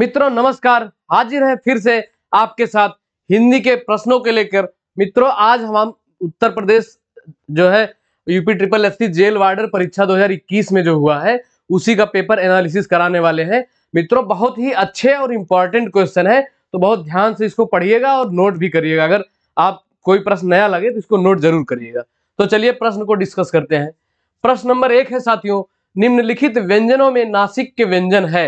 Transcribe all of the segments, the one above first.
मित्रों नमस्कार हाजिर है फिर से आपके साथ हिंदी के प्रश्नों के लेकर मित्रों आज हम उत्तर प्रदेश जो है UP triple S jail warder परीक्षा 2021 में जो हुआ है उसी का पेपर एनालिसिस कराने वाले हैं मित्रों बहुत ही अच्छे और इम्पोर्टेंट क्वेश्चन है तो बहुत ध्यान से इसको पढ़िएगा और नोट भी करिएगा अगर आप कोई प्रश्न नया लगे तो इसको नोट जरूर करिएगा तो चलिए प्रश्न को डिस्कस करते हैं प्रश्न नंबर एक है साथियों निम्नलिखित व्यंजनों में नासिक के व्यंजन है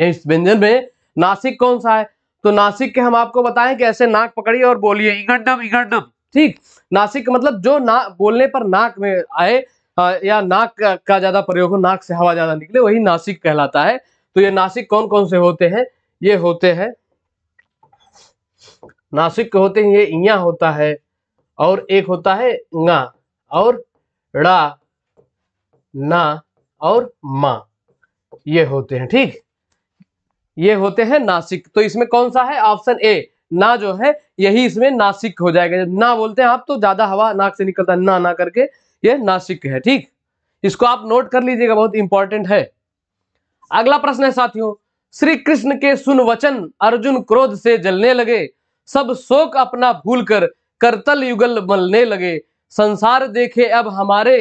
इस व्यंजन में नासिक कौन सा है तो नासिक के हम आपको बताएं कि ऐसे नाक पकड़िए और बोलिए इगडम इगडम ठीक नासिक मतलब जो ना बोलने पर नाक में आए आ, या नाक का, ज्यादा प्रयोग हो नाक से हवा ज्यादा निकले वही नासिक कहलाता है तो ये नासिक कौन कौन से होते हैं ये होते हैं नासिक होते हैं ये इया होता है और एक होता है ना और ड़ा ना और मा ये होते हैं ठीक ये होते हैं नासिक तो इसमें कौन सा है ऑप्शन ए ना जो है यही इसमें नासिक हो जाएगा जब ना बोलते हैं आप तो ज्यादा हवा नाक से निकलता ना ना करके ये नासिक है ठीक इसको आप नोट कर लीजिएगा बहुत इंपॉर्टेंट है अगला प्रश्न है साथियों श्री कृष्ण के सुन वचन अर्जुन क्रोध से जलने लगे सब शोक अपना भूल कर करतल युगल मलने लगे संसार देखे अब हमारे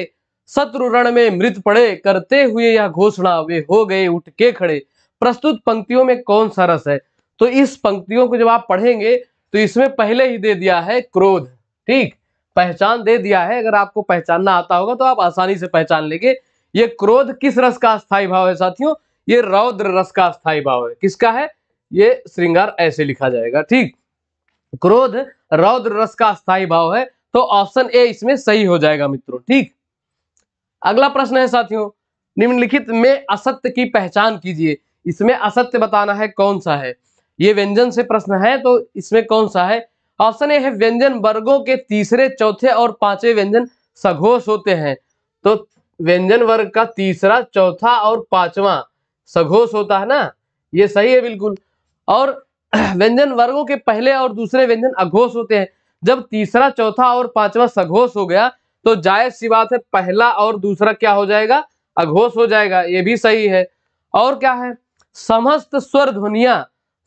शत्रु रण में मृत पड़े करते हुए यह घोषणा वे हो गए उठ के खड़े प्रस्तुत पंक्तियों में कौन सा रस है तो इस पंक्तियों को जब आप पढ़ेंगे तो इसमें पहले ही दे दिया है क्रोध ठीक पहचान दे दिया है अगर आपको पहचानना आता होगा तो आप आसानी से पहचान लेंगे ये क्रोध किस रस का स्थायी भाव है साथियों ये रौद्र रस का स्थायी भाव है किसका है ये श्रृंगार ऐसे लिखा जाएगा ठीक क्रोध रौद्र रस का अस्थायी भाव है तो ऑप्शन ए इसमें सही हो जाएगा मित्रों ठीक अगला प्रश्न है साथियों निम्नलिखित में असत्य की पहचान कीजिए इसमें असत्य बताना है कौन सा है ये व्यंजन से प्रश्न है तो इसमें कौन सा है ऑप्शन ए है व्यंजन वर्गों के तीसरे चौथे और पांचवे व्यंजन सघोष होते हैं तो व्यंजन वर्ग का तीसरा चौथा और पांचवा सघोष होता है ना ये सही है बिल्कुल और व्यंजन वर्गों के पहले और दूसरे व्यंजन अघोष होते हैं जब तीसरा चौथा और पांचवा सघोष हो गया तो जायज सी बात है पहला और दूसरा क्या हो जाएगा अघोष हो जाएगा ये भी सही है और क्या है समस्त स्वर ध्वनिया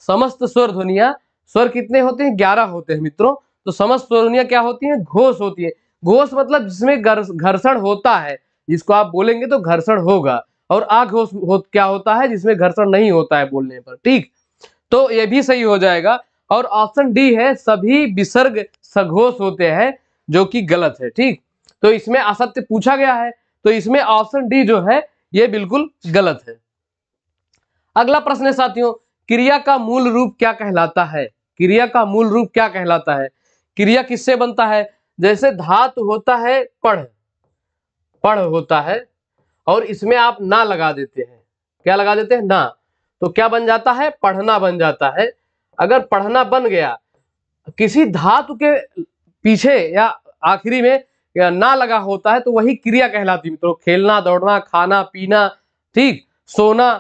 समस्त स्वर ध्वनिया स्वर कितने होते हैं ग्यारह होते हैं मित्रों तो समस्त स्वर ध्वनिया क्या होती है घोष होती है घोष मतलब जिसमें घर्षण होता है जिसको आप बोलेंगे तो घर्षण होगा और आघोष हो, क्या होता है जिसमें घर्षण नहीं होता है बोलने पर ठीक तो ये भी सही हो जाएगा और ऑप्शन डी है सभी विसर्ग सघोष होते हैं जो कि गलत है ठीक तो इसमें असत्य पूछा गया है तो इसमें ऑप्शन डी जो है ये बिल्कुल गलत है अगला प्रश्न है साथियों क्रिया का मूल रूप क्या कहलाता है क्रिया का मूल रूप क्या कहलाता है क्रिया किससे बनता है जैसे धातु होता है पढ़ पढ़ होता है और इसमें आप ना लगा देते हैं क्या लगा देते हैं ना तो क्या बन जाता है पढ़ना बन जाता है अगर पढ़ना बन गया किसी धातु के पीछे या आखिरी में या ना लगा होता है तो वही क्रिया कहलाती मित्रों खेलना दौड़ना खाना पीना ठीक सोना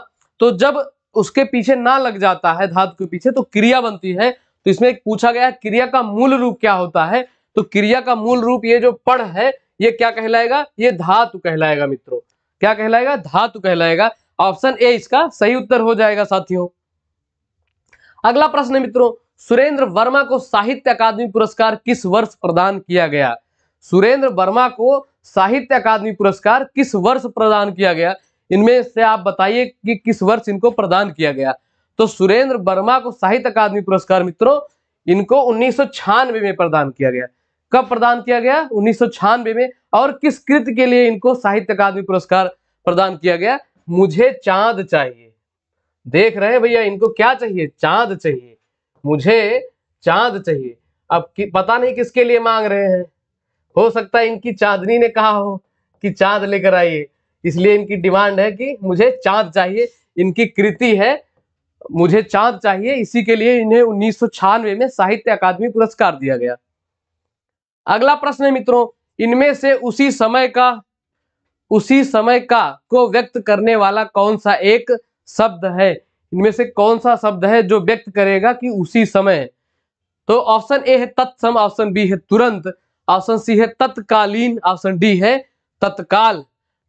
तो जब उसके पीछे ना लग जाता है धातु के पीछे तो क्रिया बनती है तो इसमें पूछा गया क्रिया का मूल रूप क्या होता है तो क्रिया का मूल रूप ये जो पढ़ है ये क्या कहलाएगा ये धातु कहलाएगा मित्रों क्या कहलाएगा धातु कहलाएगा ऑप्शन ए इसका सही उत्तर हो जाएगा साथियों अगला प्रश्न मित्रों सुरेंद्र वर्मा को साहित्य अकादमी पुरस्कार किस वर्ष प्रदान किया गया सुरेंद्र वर्मा को साहित्य अकादमी पुरस्कार किस वर्ष प्रदान किया गया इनमें से आप बताइए कि किस वर्ष इनको प्रदान किया गया तो सुरेंद्र वर्मा को साहित्य अकादमी पुरस्कार मित्रों इनको उन्नीस में प्रदान किया गया कब प्रदान किया गया उन्नीस में और किस कृत के लिए इनको साहित्य अकादमी पुरस्कार प्रदान किया गया मुझे चांद चाहिए देख रहे हैं भैया इनको क्या चाहिए चांद चाहिए मुझे चांद चाहिए अब कि, पता नहीं किसके लिए मांग रहे हैं हो सकता है इनकी चांदनी ने कहा हो कि चांद लेकर आइए इसलिए इनकी डिमांड है कि मुझे चांद चाहिए इनकी कृति है मुझे चांद चाहिए इसी के लिए इन्हें उन्नीस में साहित्य अकादमी पुरस्कार दिया गया अगला प्रश्न है मित्रों इनमें से उसी समय का उसी समय का को व्यक्त करने वाला कौन सा एक शब्द है इनमें से कौन सा शब्द है जो व्यक्त करेगा कि उसी समय तो ऑप्शन ए है तत्सम ऑप्शन बी है तुरंत ऑप्शन सी है तत्कालीन ऑप्शन डी है तत्काल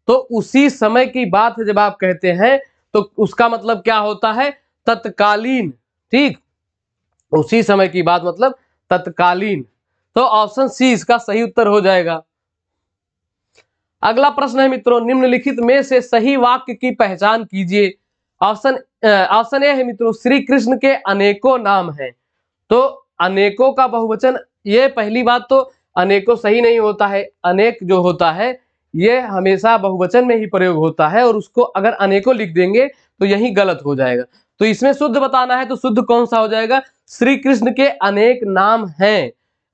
तो उसी समय की बात जब आप कहते हैं तो उसका मतलब क्या होता है तत्कालीन ठीक उसी समय की बात मतलब तत्कालीन तो ऑप्शन सी इसका सही उत्तर हो जाएगा अगला प्रश्न है मित्रों निम्नलिखित में से सही वाक्य की पहचान कीजिए ऑप्शन ऑप्शन ए है मित्रों श्री कृष्ण के अनेकों नाम हैं तो अनेकों का बहुवचन ये पहली बात तो अनेकों सही नहीं होता है अनेक जो होता है ये हमेशा बहुवचन में ही प्रयोग होता है और उसको अगर अनेकों लिख देंगे तो यही गलत हो जाएगा तो इसमें शुद्ध बताना है तो शुद्ध कौन सा हो जाएगा श्री कृष्ण के अनेक नाम हैं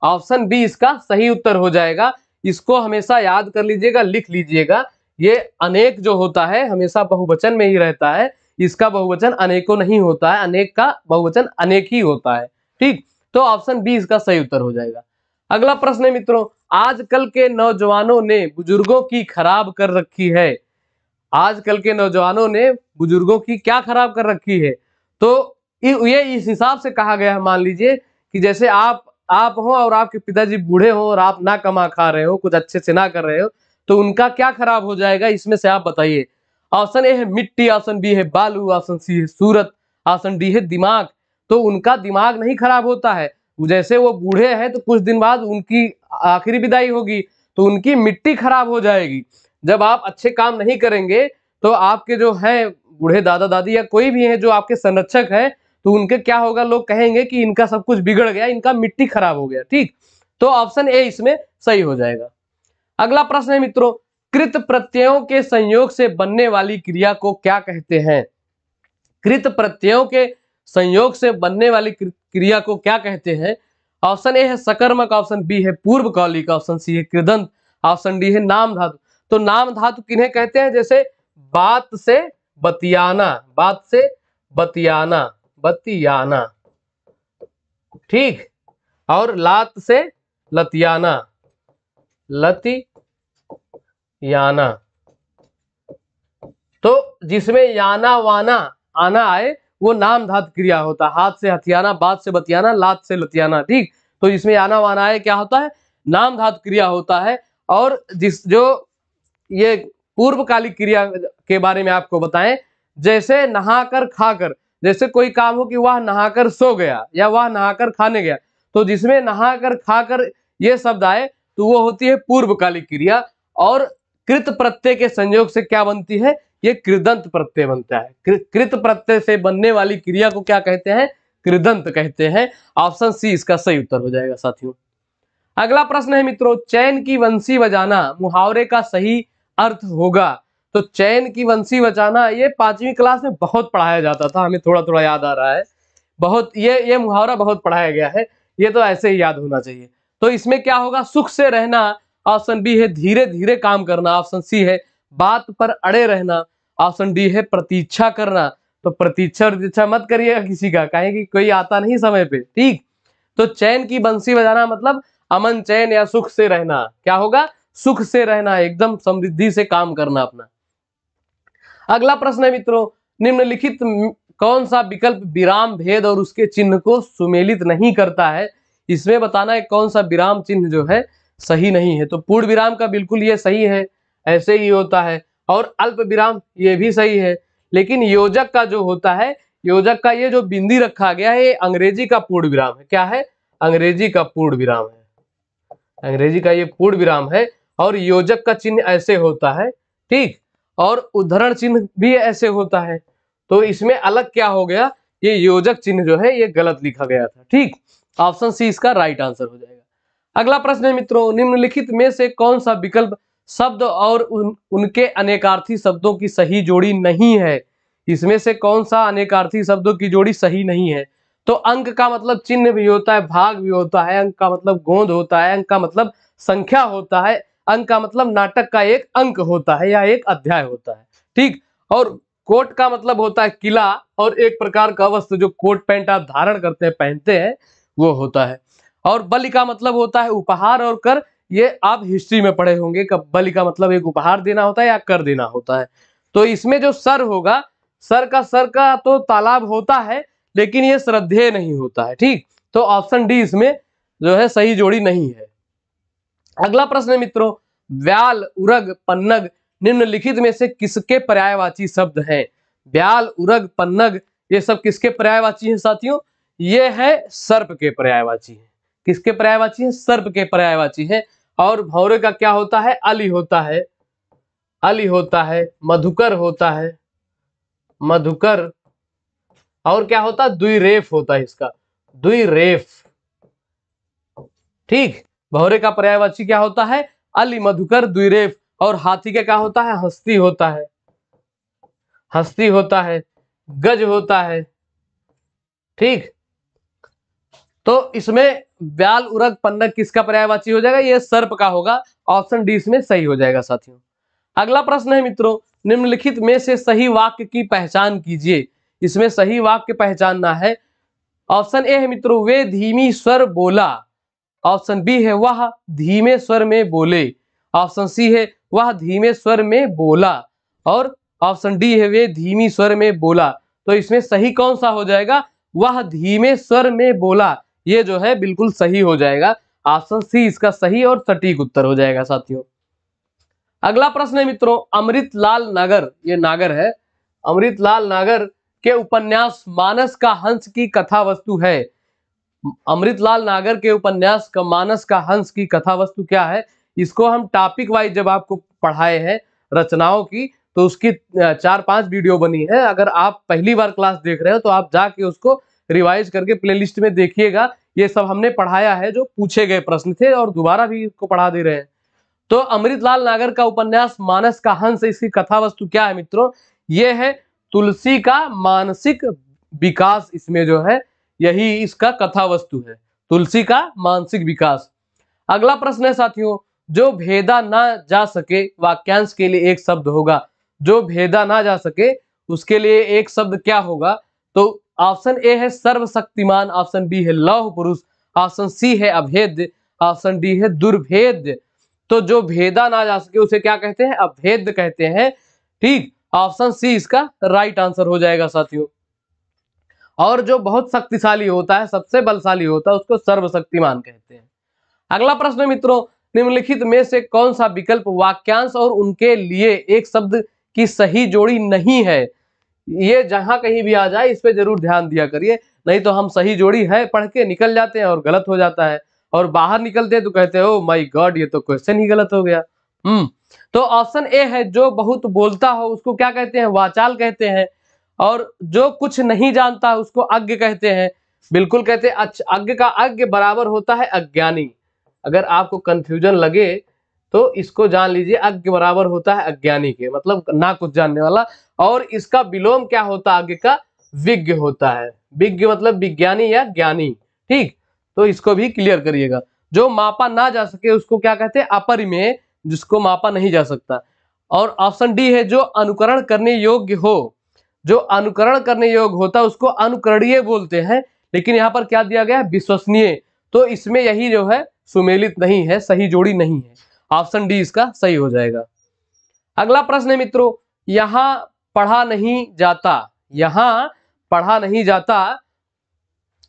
ऑप्शन बी इसका सही उत्तर हो जाएगा इसको हमेशा याद कर लीजिएगा लिख लीजिएगा ये अनेक जो होता है हमेशा बहुवचन में ही रहता है इसका बहुवचन अनेकों नहीं होता है अनेक का बहुवचन अनेक ही होता है ठीक तो ऑप्शन बी इसका सही उत्तर हो जाएगा अगला प्रश्न है मित्रों आजकल के नौजवानों ने बुजुर्गों की खराब कर रखी है आजकल के नौजवानों ने बुजुर्गों की क्या खराब कर रखी है तो ये इस हिसाब से कहा गया है मान लीजिए कि जैसे आप आप हो और आपके पिताजी बूढ़े हो और आप ना कमा खा रहे हो कुछ अच्छे से ना कर रहे हो तो उनका क्या खराब हो जाएगा इसमें से आप बताइए ऑप्शन ए है मिट्टी ऑप्शन बी है बालू ऑप्शन सी है सूरत ऑप्शन डी है दिमाग तो उनका दिमाग नहीं खराब होता है जैसे वो बूढ़े हैं तो कुछ दिन बाद उनकी आखिरी विदाई होगी तो उनकी मिट्टी खराब हो जाएगी जब आप अच्छे काम नहीं करेंगे तो आपके जो है बूढ़े दादा दादी या कोई भी है जो आपके संरक्षक है तो उनके क्या होगा लोग कहेंगे कि इनका सब कुछ बिगड़ गया इनका मिट्टी खराब हो गया ठीक तो ऑप्शन ए इसमें सही हो जाएगा अगला प्रश्न है मित्रों कृत प्रत्ययों के संयोग से बनने वाली क्रिया को क्या कहते हैं कृत प्रत्ययों के संयोग से बनने वाली क्रिया को क्या कहते हैं ऑप्शन ए है सकर्मक ऑप्शन बी है पूर्व कौलिक ऑप्शन सी है कृदंत ऑप्शन डी है नाम धातु तो नाम धातु किन्हें कहते हैं जैसे बात से बतियाना बात से बतियाना बतियाना ठीक और लात से लतियाना लतियाना तो जिसमें याना वाना आना आए वो नाम धात क्रिया होता है हाथ से हथियाना बात से बतियाना लात से लतियाना ठीक तो इसमें आना वाना है क्या होता है नाम धात क्रिया होता है और जिस जो ये पूर्वकालिक क्रिया के बारे में आपको बताएं जैसे नहाकर खाकर जैसे कोई काम हो कि वह नहाकर सो गया या वह नहाकर खाने गया तो जिसमें नहाकर खाकर ये शब्द आए तो वो होती है पूर्वकालिक क्रिया और कृत प्रत्यय के संयोग से क्या बनती है ये कृदंत प्रत्यय बनता है कृत प्रत्यय से बनने वाली क्रिया को क्या कहते हैं कृदंत कहते हैं ऑप्शन सी इसका सही उत्तर हो जाएगा साथियों अगला प्रश्न है मित्रों चैन की वंशी बजाना मुहावरे का सही अर्थ होगा तो चैन की वंशी बजाना ये पांचवी क्लास में बहुत पढ़ाया जाता था हमें थोड़ा थोड़ा याद आ रहा है बहुत ये ये मुहावरा बहुत पढ़ाया गया है ये तो ऐसे ही याद होना चाहिए तो इसमें क्या होगा सुख से रहना ऑप्शन बी है धीरे धीरे काम करना ऑप्शन सी है बात पर अड़े रहना ऑप्शन डी है प्रतीक्षा करना तो प्रतीक्षा प्रतीक्षा मत करिएगा किसी का कहें कि कोई आता नहीं समय पे ठीक तो चैन की बंसी बजाना मतलब अमन चैन या सुख से रहना क्या होगा सुख से रहना एकदम समृद्धि से काम करना अपना अगला प्रश्न है मित्रों निम्नलिखित कौन सा विकल्प विराम भेद और उसके चिन्ह को सुमेलित नहीं करता है इसमें बताना है कौन सा विराम चिन्ह जो है सही नहीं है तो पूर्ण विराम का बिल्कुल ये सही है ऐसे ही होता है और अल्प विराम ये भी सही है लेकिन योजक का जो होता है योजक का ये जो बिंदी रखा गया है ये अंग्रेजी का पूर्ण विराम है क्या है अंग्रेजी का पूर्ण विराम है अंग्रेजी का ये पूर्ण विराम है और योजक का चिन्ह ऐसे होता है ठीक और उदाहरण चिन्ह भी ऐसे होता है तो इसमें अलग क्या हो गया ये योजक चिन्ह जो है ये गलत लिखा गया था ठीक ऑप्शन सी इसका राइट आंसर हो जाएगा अगला प्रश्न है मित्रों निम्नलिखित में से कौन सा विकल्प शब्द और उन उनके अनेकार्थी शब्दों की सही जोड़ी नहीं है इसमें से कौन सा अनेकार्थी शब्दों की जोड़ी सही नहीं है तो अंक का मतलब चिन्ह भी होता है भाग भी होता है अंक का मतलब गोंद होता है अंक का मतलब संख्या होता है अंक का मतलब नाटक का एक अंक होता है या एक अध्याय होता है ठीक और कोट का मतलब होता है किला और एक प्रकार का वस्त्र जो कोट पैंट आप धारण करते हैं पहनते हैं वो होता है और बलि का मतलब होता है उपहार और कर ये आप हिस्ट्री में पढ़े होंगे कब बलि का मतलब एक उपहार देना होता है या कर देना होता है तो इसमें जो सर होगा सर का सर का तो तालाब होता है लेकिन ये श्रद्धेय नहीं होता है ठीक तो ऑप्शन डी इसमें जो है सही जोड़ी नहीं है अगला प्रश्न मित्रों व्याल उरग पन्नग निम्नलिखित में से किसके पर्यायवाची शब्द हैं व्याल उरग पन्नग ये सब किसके पर्यायवाची हैं साथियों ये है सर्प के पर्यायवाची हैं किसके पर्यायवाची हैं सर्प के पर्यायवाची हैं और भौरे का क्या होता है अली होता है अली होता है मधुकर होता है मधुकर और क्या होता है दुई रेफ होता है इसका रेफ ठीक भौरे का पर्यायवाची क्या होता है अली मधुकर दुई रेफ और हाथी का क्या होता है हस्ती होता है हस्ती होता है गज होता है ठीक तो इसमें व्याल उरग पन्नक किसका पर्यायवाची हो जाएगा ये सर्प का होगा ऑप्शन डी इसमें सही हो जाएगा साथियों अगला प्रश्न है मित्रों निम्नलिखित में से सही वाक्य की पहचान कीजिए इसमें सही वाक्य पहचानना है ऑप्शन ए है मित्रों वे धीमी स्वर बोला ऑप्शन बी है वह धीमे स्वर में बोले ऑप्शन सी है वह धीमे स्वर में बोला और ऑप्शन डी है वे धीमी स्वर में बोला तो इसमें सही कौन सा हो जाएगा वह धीमे स्वर में बोला ये जो है बिल्कुल सही हो जाएगा ऑप्शन सी इसका सही और सटीक उत्तर हो जाएगा साथियों अगला प्रश्न है मित्रों अमृत लाल नागर ये नागर है अमृत लाल नागर के उपन्यास मानस का हंस की कथा वस्तु है अमृत लाल नागर के उपन्यास का मानस का हंस की कथा वस्तु क्या है इसको हम टॉपिक वाइज जब आपको पढ़ाए हैं रचनाओं की तो उसकी चार पांच वीडियो बनी है अगर आप पहली बार क्लास देख रहे हो तो आप जाके उसको रिवाइज करके प्लेलिस्ट में देखिएगा ये सब हमने पढ़ाया है जो पूछे गए प्रश्न थे और दोबारा भी इसको पढ़ा दे रहे हैं तो अमृतलाल नागर का उपन्यास मानस का हंस इसकी कथा वस्तु क्या है मित्रों ये है तुलसी का मानसिक विकास इसमें जो है यही इसका कथा वस्तु है तुलसी का मानसिक विकास अगला प्रश्न है साथियों जो भेदा ना जा सके वाक्यांश के लिए एक शब्द होगा जो भेदा ना जा सके उसके लिए एक शब्द क्या होगा तो ऑप्शन ए है सर्वशक्तिमान ऑप्शन बी है लौह पुरुष ऑप्शन सी है अभेद ऑप्शन डी है दुर्भेद तो जो भेदा ना जा सके उसे क्या कहते हैं अभेद कहते हैं ठीक ऑप्शन सी इसका राइट आंसर हो जाएगा साथियों और जो बहुत शक्तिशाली होता है सबसे बलशाली होता है उसको सर्वशक्तिमान कहते हैं अगला प्रश्न मित्रों निम्नलिखित में से कौन सा विकल्प वाक्यांश और उनके लिए एक शब्द की सही जोड़ी नहीं है ये जहां कहीं भी आ जाए इस पर जरूर ध्यान दिया करिए नहीं तो हम सही जोड़ी है पढ़ के निकल जाते हैं और गलत हो जाता है और बाहर निकलते हैं तो कहते हो माई गॉड ये तो क्वेश्चन ही गलत हो गया हम्म तो ऑप्शन ए है जो बहुत बोलता हो उसको क्या कहते हैं वाचाल कहते हैं और जो कुछ नहीं जानता उसको अज्ञ कहते हैं बिल्कुल कहते हैं अच्छा, अज्ञ का अज्ञ बराबर होता है अज्ञानी अगर आपको कंफ्यूजन लगे तो इसको जान लीजिए अज्ञ बराबर होता है अज्ञानी के मतलब ना कुछ जानने वाला और इसका विलोम क्या होता है आगे का विज्ञ होता है विज्ञ मतलब विज्ञानी या ज्ञानी ठीक तो इसको भी क्लियर करिएगा जो मापा ना जा सके उसको क्या कहते हैं अपरिमेय जिसको मापा नहीं जा सकता और ऑप्शन डी है जो अनुकरण करने योग्य हो जो अनुकरण करने योग्य होता है उसको अनुकरणीय बोलते हैं लेकिन यहाँ पर क्या दिया गया है विश्वसनीय तो इसमें यही जो है सुमेलित नहीं है सही जोड़ी नहीं है ऑप्शन डी इसका सही हो जाएगा अगला प्रश्न है मित्रों यहां पढ़ा नहीं जाता यहां पढ़ा नहीं जाता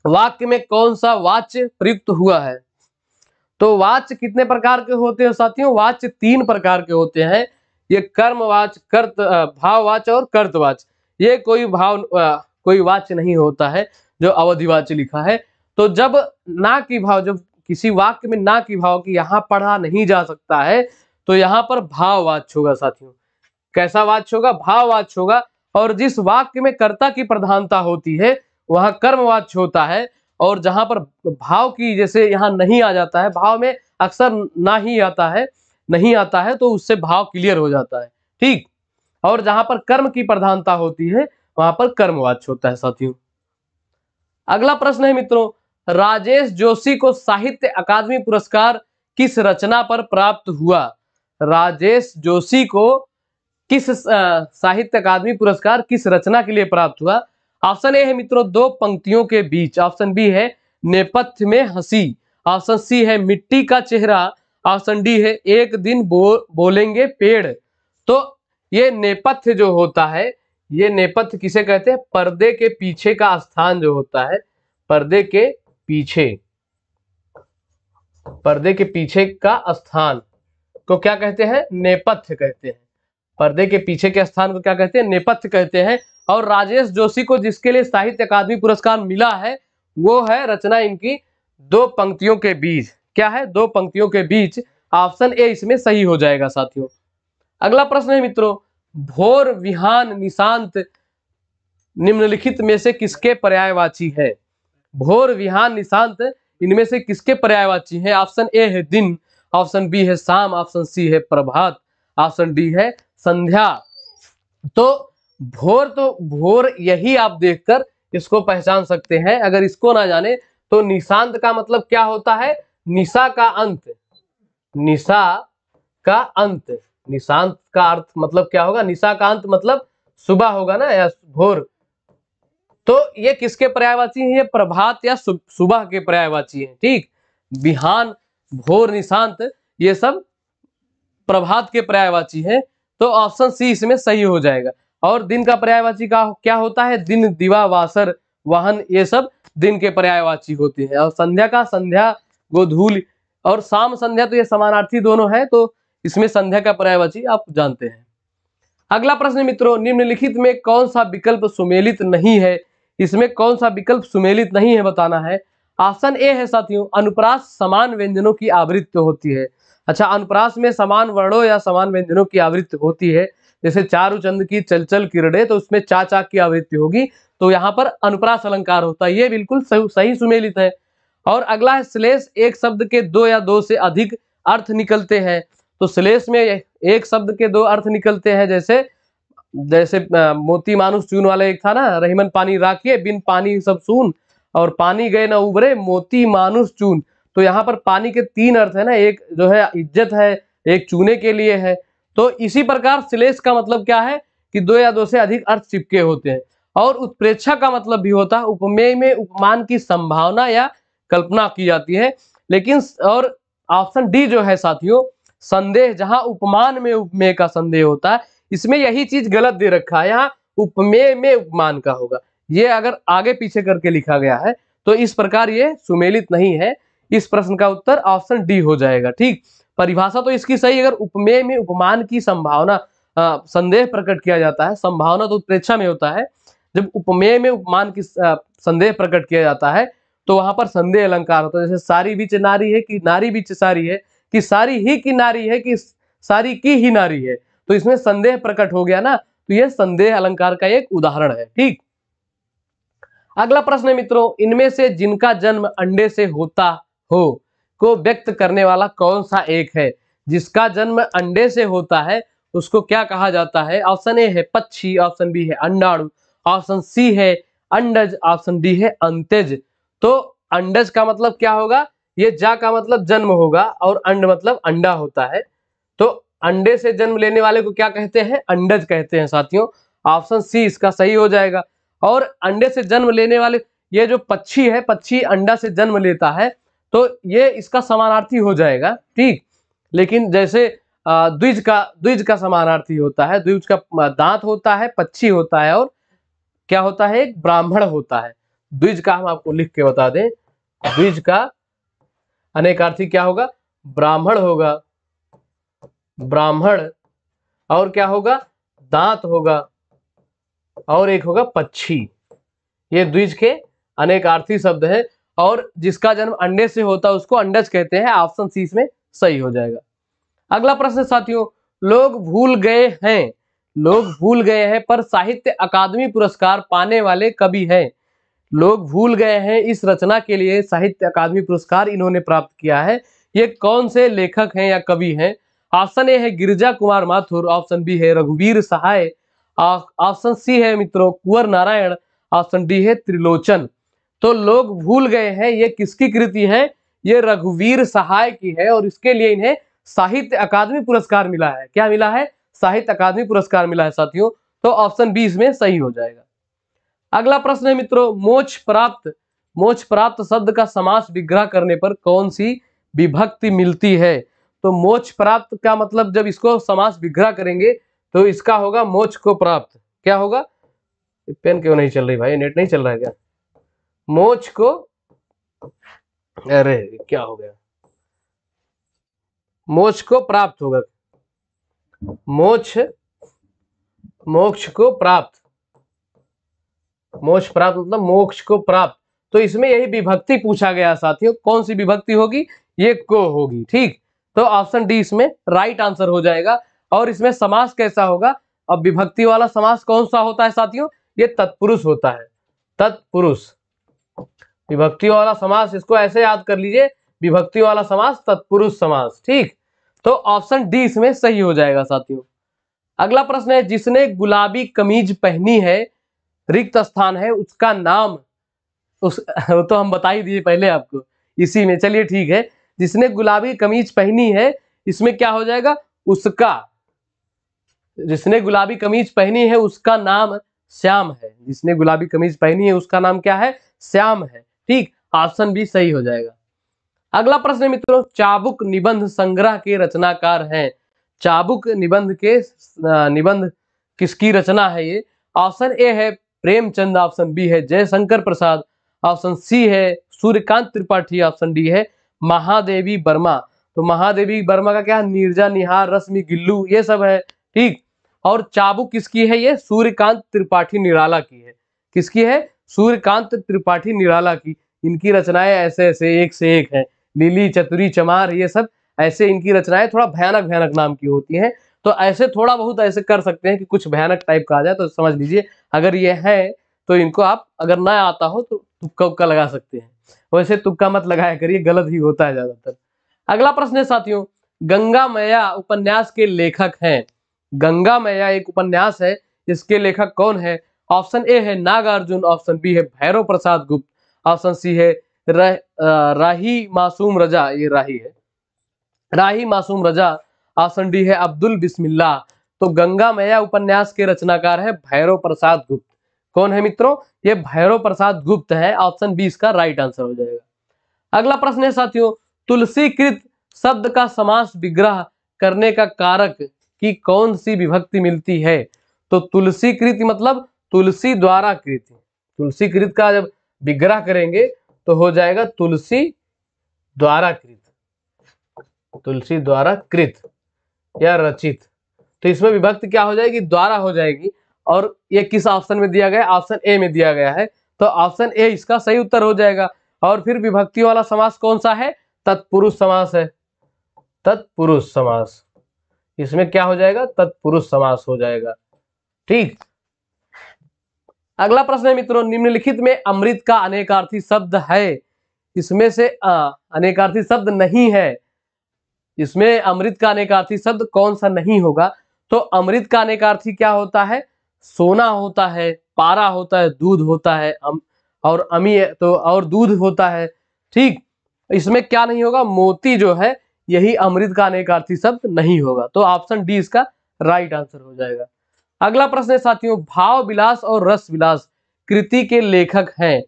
वाक्य में कौन सा वाच्य प्रयुक्त हुआ है तो वाच कितने प्रकार के होते हैं साथियों वाच तीन प्रकार के होते हैं ये कर्मवाच कर्त भाववाच और कर्तवाच ये कोई भाव कोई वाच्य नहीं होता है जो अवधिवाच लिखा है तो जब ना की भाव जब किसी वाक्य में ना की भाव की यहाँ पढ़ा नहीं जा सकता है तो यहाँ पर भाववाच होगा साथियों कैसा वाच होगा भाववाच होगा और जिस वाक्य में कर्ता की प्रधानता होती है वहां कर्मवाच होता है और जहां पर भाव की जैसे यहाँ नहीं आ जाता है भाव में अक्सर ना ही आता है नहीं आता है तो उससे भाव क्लियर हो जाता है ठीक और जहां पर कर्म की प्रधानता होती है वहां पर कर्मवाच होता है साथियों अगला प्रश्न है मित्रों राजेश जोशी को साहित्य अकादमी पुरस्कार किस रचना पर प्राप्त हुआ राजेश जोशी को किस साहित्य अकादमी पुरस्कार किस रचना के लिए प्राप्त हुआ ऑप्शन ए है मित्रों दो पंक्तियों के बीच ऑप्शन बी है नेपथ्य में हंसी ऑप्शन सी है मिट्टी का चेहरा ऑप्शन डी है एक दिन बो, बोलेंगे पेड़ तो ये नेपथ्य जो होता है ये नेपथ्य किसे कहते हैं पर्दे के पीछे का स्थान जो होता है पर्दे के पीछे पर्दे के पीछे का स्थान को क्या कहते हैं नेपथ्य कहते हैं पर्दे के पीछे के स्थान को क्या कहते हैं नेपथ्य कहते हैं और राजेश जोशी को जिसके लिए साहित्य अकादमी पुरस्कार मिला है वो है रचना इनकी दो पंक्तियों के बीच क्या है दो पंक्तियों के बीच ऑप्शन ए इसमें सही हो जाएगा साथियों अगला प्रश्न है मित्रों भोर विहान निशांत निम्नलिखित में से किसके पर्यायवाची है भोर विहान निशांत इनमें से किसके पर्यायवाची हैं ऑप्शन ए है दिन ऑप्शन बी है शाम ऑप्शन सी है प्रभात ऑप्शन डी है संध्या तो भोर तो भोर यही आप देखकर इसको पहचान सकते हैं अगर इसको ना जाने तो निशांत का मतलब क्या होता है निशा का अंत निशा का अंत निशांत का अर्थ मतलब क्या होगा निशा का अंत मतलब सुबह होगा ना या भोर तो ये किसके पर्यायवाची हैं ये प्रभात या सुबह के पर्यायवाची हैं ठीक बिहान भोर निशांत ये सब प्रभात के पर्यायवाची हैं तो ऑप्शन सी इसमें सही हो जाएगा और दिन का पर्यायवाची का क्या होता है दिन दिवा वासर वाहन ये सब दिन के पर्यायवाची होते हैं और संध्या का संध्या गोधूल और शाम संध्या तो ये समानार्थी दोनों है तो इसमें संध्या का पर्यायवाची आप जानते हैं अगला प्रश्न मित्रों निम्नलिखित में कौन सा विकल्प सुमेलित नहीं है इसमें कौन सा विकल्प सुमेलित नहीं है बताना है आसन ए है साथियों अनुप्रास समान व्यंजनों की आवृत्ति होती है अच्छा अनुप्रास में समान वर्णों या समान व्यंजनों की आवृत्ति होती है जैसे चारू चंद की चलचल किरणे तो उसमें चा चा की आवृत्ति होगी तो यहाँ पर अनुप्रास अलंकार होता है ये बिल्कुल सही सुमेलित है और अगला है श्लेष एक शब्द के दो या दो से अधिक अर्थ निकलते हैं तो श्लेष में एक शब्द के दो अर्थ निकलते हैं जैसे जैसे मोती मानुस चून वाला एक था ना रहीमन पानी राखिए बिन पानी सब सुन और पानी गए ना उभरे मोती मानुस चून तो यहाँ पर पानी के तीन अर्थ है ना एक जो है इज्जत है एक चूने के लिए है तो इसी प्रकार श्लेष का मतलब क्या है कि दो या दो से अधिक अर्थ चिपके होते हैं और उत्प्रेक्षा का मतलब भी होता है उपमेय में उपमान की संभावना या कल्पना की जाती है लेकिन और ऑप्शन डी जो है साथियों संदेह जहां उपमान में उपमेय का संदेह होता है इसमें यही चीज गलत दे रखा है यहाँ उपमेय में उपमान का होगा ये अगर आगे पीछे करके लिखा गया है तो इस प्रकार ये सुमेलित नहीं है इस प्रश्न का उत्तर ऑप्शन डी हो जाएगा ठीक परिभाषा तो इसकी सही अगर उपमेय में उपमान की संभावना संदेह प्रकट किया जाता है संभावना तो उत्प्रेक्षा में होता है जब उपमेय में उपमान की संदेह प्रकट किया जाता है तो वहां पर संदेह अलंकार होता है जैसे सारी बीच नारी है कि नारी बीच सारी है कि सारी ही की नारी है कि सारी की ही नारी है तो इसमें संदेह प्रकट हो गया ना तो यह संदेह अलंकार का एक उदाहरण है ठीक अगला प्रश्न है मित्रों इनमें से जिनका जन्म अंडे से होता हो को व्यक्त करने वाला कौन सा एक है जिसका जन्म अंडे से होता है उसको क्या कहा जाता है ऑप्शन ए है पक्षी ऑप्शन बी है अंडाणु ऑप्शन सी है अंडज ऑप्शन डी है अंतज तो अंडज का मतलब क्या होगा ये जा का मतलब जन्म होगा और अंड मतलब अंडा होता है अंडे से जन्म लेने वाले को क्या कहते हैं अंडज कहते हैं साथियों ऑप्शन सी इसका सही हो जाएगा और अंडे से जन्म लेने वाले ये जो पक्षी है पक्षी अंडा से जन्म लेता है तो ये इसका समानार्थी हो जाएगा ठीक लेकिन जैसे द्विज का द्विज का समानार्थी होता है द्विज का दांत होता है पक्षी होता है और क्या होता है एक ब्राह्मण होता है द्विज का हम आपको लिख के बता दें द्विज का अनेकार्थी क्या होगा ब्राह्मण होगा ब्राह्मण और क्या होगा दांत होगा और एक होगा पक्षी ये द्विज के अनेक आर्थी शब्द हैं और जिसका जन्म अंडे से होता है उसको अंडज कहते हैं ऑप्शन सी इसमें सही हो जाएगा अगला प्रश्न साथियों लोग भूल गए हैं लोग भूल गए हैं पर साहित्य अकादमी पुरस्कार पाने वाले कवि हैं लोग भूल गए हैं इस रचना के लिए साहित्य अकादमी पुरस्कार इन्होंने प्राप्त किया है ये कौन से लेखक हैं या कवि हैं ऑप्शन ए है गिरिजा कुमार माथुर ऑप्शन बी है रघुवीर सहाय ऑप्शन सी है मित्रों कुंवर नारायण ऑप्शन डी है त्रिलोचन तो लोग भूल गए हैं ये किसकी कृति है ये रघुवीर सहाय की है और इसके लिए इन्हें साहित्य अकादमी पुरस्कार मिला है क्या मिला है साहित्य अकादमी पुरस्कार मिला है साथियों तो ऑप्शन बी इसमें सही हो जाएगा अगला प्रश्न है मित्रों मोक्ष प्राप्त मोक्ष प्राप्त शब्द का समास विग्रह करने पर कौन सी विभक्ति मिलती है तो मोक्ष प्राप्त का मतलब जब इसको समास विग्रह करेंगे तो इसका होगा मोक्ष को प्राप्त क्या होगा पेन क्यों नहीं चल रही भाई नेट नहीं चल रहा है क्या मोक्ष को अरे क्या हो गया मोक्ष को प्राप्त होगा मोक्ष मोक्ष को प्राप्त मोक्ष प्राप्त मतलब मोक्ष को प्राप्त तो इसमें यही विभक्ति पूछा गया साथियों कौन सी विभक्ति होगी ये को होगी ठीक तो ऑप्शन डी इसमें राइट आंसर हो जाएगा और इसमें समास कैसा होगा अब विभक्ति वाला समास कौन सा होता है साथियों ये तत्पुरुष होता है तत्पुरुष विभक्ति वाला समास इसको ऐसे याद कर लीजिए विभक्ति वाला समास तत्पुरुष समास ठीक तो ऑप्शन डी इसमें सही हो जाएगा साथियों अगला प्रश्न है जिसने गुलाबी कमीज पहनी है रिक्त स्थान है उसका नाम उस तो हम बता ही दिए पहले आपको इसी में चलिए ठीक है जिसने गुलाबी कमीज पहनी है इसमें क्या हो जाएगा उसका जिसने गुलाबी कमीज पहनी है उसका नाम श्याम है जिसने गुलाबी कमीज पहनी है उसका नाम क्या है श्याम है ठीक ऑप्शन बी सही हो जाएगा अगला प्रश्न मित्रों चाबुक निबंध संग्रह के रचनाकार हैं चाबुक निबंध के निबंध किसकी रचना है ये ऑप्शन ए है प्रेमचंद ऑप्शन बी है जयशंकर प्रसाद ऑप्शन सी है सूर्यकांत त्रिपाठी ऑप्शन डी है महादेवी वर्मा तो महादेवी वर्मा का क्या नीरजा निहार रश्मि गिल्लू ये सब है ठीक और चाबुक किसकी है ये सूर्यकांत त्रिपाठी निराला की है किसकी है सूर्यकांत त्रिपाठी निराला की इनकी रचनाएं ऐसे ऐसे एक से एक है लीली चतुरी चमार ये सब ऐसे इनकी रचनाएं थोड़ा भयानक भयानक नाम की होती हैं तो ऐसे थोड़ा बहुत ऐसे कर सकते हैं कि कुछ भयानक टाइप का आ जाए तो समझ लीजिए अगर ये है तो इनको आप अगर ना आता हो तो तुक्का उक्का लगा सकते हैं वैसे तुक्का मत लगाया करिए गलत ही होता है ज्यादातर अगला प्रश्न है साथियों गंगा मैया उपन्यास के लेखक हैं गंगा मैया एक उपन्यास है इसके लेखक कौन है ऑप्शन ए है नागार्जुन ऑप्शन बी है भैरव प्रसाद गुप्त ऑप्शन सी है रह, राही मासूम रजा ये राही है राही मासूम रजा ऑप्शन डी है अब्दुल बिस्मिल्लाह तो गंगा मैया उपन्यास के रचनाकार है भैरव प्रसाद गुप्त कौन है मित्रों ये भैरव प्रसाद गुप्त है ऑप्शन बी इसका राइट आंसर हो जाएगा अगला प्रश्न है साथियों तुलसीकृत शब्द का समास विग्रह करने का कारक की कौन सी विभक्ति मिलती है तो तुलसीकृत मतलब तुलसी द्वारा कृत तुलसीकृत का जब विग्रह करेंगे तो हो जाएगा तुलसी द्वारा कृत तुलसी द्वारा कृत या रचित तो इसमें विभक्ति क्या हो जाएगी द्वारा हो जाएगी और ये किस ऑप्शन में दिया गया ऑप्शन ए में दिया गया है तो ऑप्शन ए इसका सही उत्तर हो जाएगा और फिर विभक्ति वाला समास कौन सा है तत्पुरुष समास है तत्पुरुष समास इसमें क्या हो जाएगा तत्पुरुष समास हो जाएगा ठीक अगला प्रश्न है मित्रों निम्नलिखित में अमृत का अनेकार्थी शब्द है इसमें से अनेकार्थी शब्द नहीं है इसमें अमृत का अनेकार्थी शब्द कौन सा नहीं होगा तो अमृत का अनेकार्थी क्या होता है सोना होता है पारा होता है दूध होता है अम, और अमी तो और दूध होता है ठीक इसमें क्या नहीं होगा मोती जो है यही अमृत का अनेकार्थी शब्द नहीं होगा तो ऑप्शन डी इसका राइट आंसर हो जाएगा अगला प्रश्न है साथियों भाव विलास और रस विलास कृति के लेखक हैं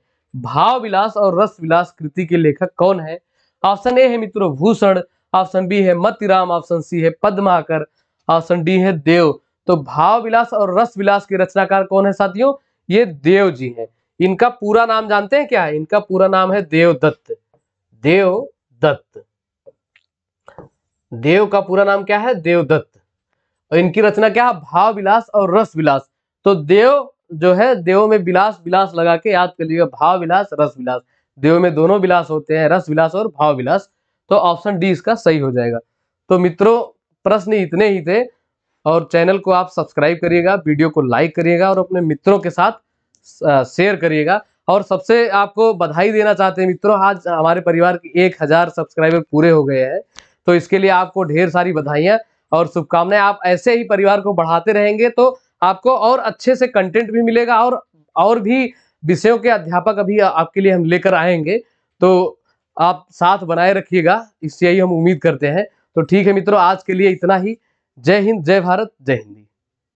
भाव विलास और रस विलास कृति के लेखक कौन है ऑप्शन ए है मित्रों भूषण ऑप्शन बी है मतिराम ऑप्शन सी है पद्माकर ऑप्शन डी है देव तो भाव विलास और रस विलास के रचनाकार कौन है साथियों ये देव जी है इनका पूरा नाम जानते हैं क्या है इनका पूरा नाम है देवदत्त देवदत्त देव का पूरा नाम क्या है देवदत्त और इनकी रचना क्या है भाव विलास और रस विलास तो देव जो है देव में विलास विलास लगा के याद कर लीजिएगा भाव विलास रस विलास देव में दोनों विलास होते हैं रस विलास और भाव विलास तो ऑप्शन डी इसका सही हो जाएगा तो मित्रों प्रश्न इतने ही थे और चैनल को आप सब्सक्राइब करिएगा वीडियो को लाइक करिएगा और अपने मित्रों के साथ शेयर करिएगा और सबसे आपको बधाई देना चाहते हैं मित्रों आज हमारे परिवार के एक हज़ार सब्सक्राइबर पूरे हो गए हैं तो इसके लिए आपको ढेर सारी बधाइयाँ और शुभकामनाएं आप ऐसे ही परिवार को बढ़ाते रहेंगे तो आपको और अच्छे से कंटेंट भी मिलेगा और और भी विषयों के अध्यापक अभी आपके लिए हम लेकर आएंगे तो आप साथ बनाए रखिएगा इससे ही हम उम्मीद करते हैं तो ठीक है मित्रों आज के लिए इतना ही जय हिंद जय भारत जय हिंदी